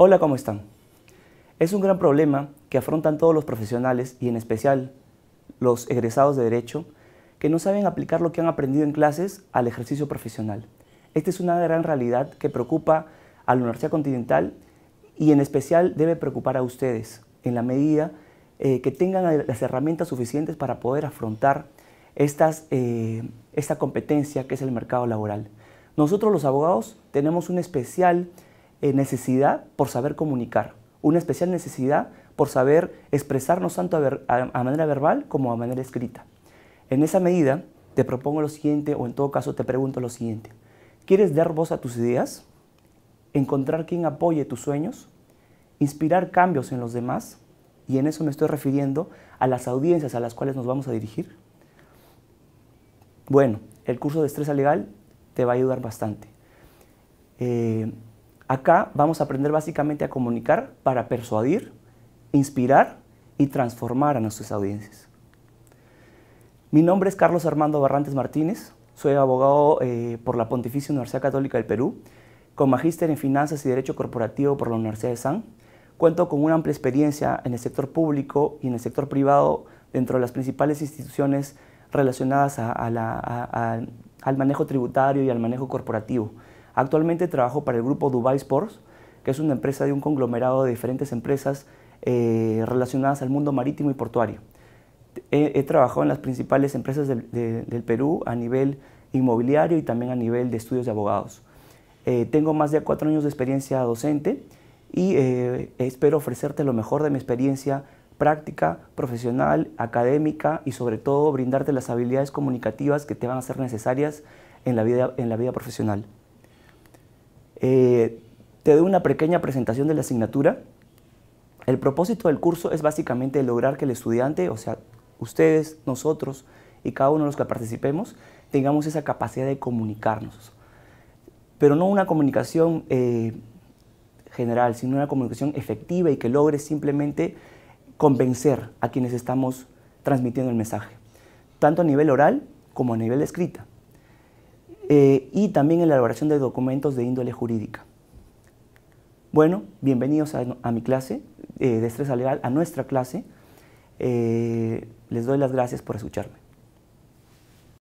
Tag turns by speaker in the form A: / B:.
A: Hola, ¿cómo están? Es un gran problema que afrontan todos los profesionales y en especial los egresados de Derecho que no saben aplicar lo que han aprendido en clases al ejercicio profesional. Esta es una gran realidad que preocupa a la Universidad Continental y en especial debe preocupar a ustedes en la medida eh, que tengan las herramientas suficientes para poder afrontar eh, esta competencia que es el mercado laboral. Nosotros los abogados tenemos un especial eh, necesidad por saber comunicar, una especial necesidad por saber expresarnos tanto a, manera verbal como a manera escrita. En esa medida, te propongo lo siguiente, o en todo caso te pregunto lo siguiente. ¿Quieres dar voz a tus ideas? ¿Encontrar quien apoye tus sueños? ¿Inspirar cambios en los demás? Y en eso me estoy refiriendo a las audiencias a las cuales nos vamos a dirigir. Bueno, el curso de destreza legal te va a ayudar bastante. Eh, Acá vamos a aprender básicamente a comunicar para persuadir, inspirar y transformar a nuestras audiencias. Mi nombre es Carlos Armando Barrantes Martínez, soy abogado eh, por la Pontificia Universidad Católica del Perú, con magíster en Finanzas y Derecho Corporativo por la Universidad de San. Cuento con una amplia experiencia en el sector público y en el sector privado dentro de las principales instituciones relacionadas al manejo tributario y al manejo corporativo. Actualmente trabajo para el grupo Dubai Sports, que es una empresa de un conglomerado de diferentes empresas eh, relacionadas al mundo marítimo y portuario. He, trabajado en las principales empresas del Perú a nivel inmobiliario y también a nivel de estudios de abogados. Eh, tengo más de cuatro años de experiencia docente y eh, espero ofrecerte lo mejor de mi experiencia práctica, profesional, académica y sobre todo brindarte las habilidades comunicativas que te van a ser necesarias en la vida, en la vida profesional. Eh, te doy una pequeña presentación de la asignatura. El propósito del curso es básicamente lograr que el estudiante, o sea, ustedes, nosotros y cada uno de los que participemos, tengamos esa capacidad de comunicarnos. Pero no una comunicación eh, general, sino una comunicación efectiva y que logre simplemente convencer a quienes estamos transmitiendo el mensaje, tanto a nivel oral como a nivel escrita. Eh, y también en la elaboración de documentos de índole jurídica. Bueno, bienvenidos a, mi clase eh, de estrés legal, a nuestra clase. Eh, les doy las gracias por escucharme.